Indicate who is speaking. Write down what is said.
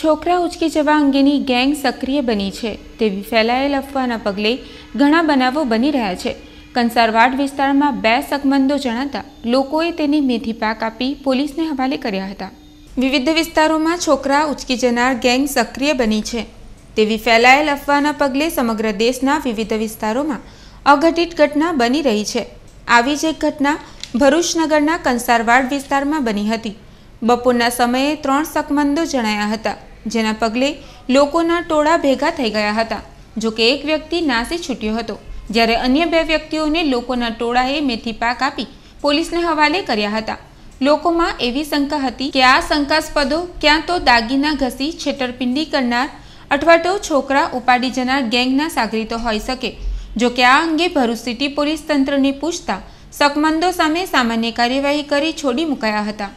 Speaker 1: છોકરા ઉચકી જવા અંગેની ગેંગ સક્રિય બની છે તેવી ફેલાયેલ અફવાના પગલે ઘણા બનાવો બની રહ્યા છે કંસારવાડ વિસ્તારમાં બે સકમંદો જણાતા લોકોએ તેની મેથી પાક આપી પોલીસને હવાલે કર્યા હતા વિવિધ વિસ્તારોમાં છોકરા ઉચકી જનાર ગેંગ સક્રિય બની છે તેવી ફેલાયેલ અફવાના પગલે સમગ્ર દેશના વિવિધ વિસ્તારોમાં અઘટિત ઘટના બની રહી છે આવી જ એક ઘટના ભરૂચનગરના કંસારવાડ વિસ્તારમાં બની હતી બપોરના સમયે ત્રણ સકમંદો જણાયા હતા જેના પગલે લોકોના ટોળા ભેગા થઈ ગયા હતા જોકે એક વ્યક્તિ નાસી છૂટ્યો હતો જ્યારે અન્ય બે વ્યક્તિઓને લોકોના ટોળાએ મેથી પાક આપી પોલીસને હવાલે કર્યા હતા લોકોમાં એવી શંકા હતી કે આ શંકાસ્પદો ક્યાં તો દાગીના ઘસી છેતરપિંડી કરનાર અથવા તો છોકરા ઉપાડી જનાર ગેંગના સાગરીતો હોઈ શકે જોકે આ અંગે ભરૂચ સિટી પોલીસ તંત્રને પૂછતા શકમંદો સામે સામાન્ય કાર્યવાહી કરી છોડી મુકાયા હતા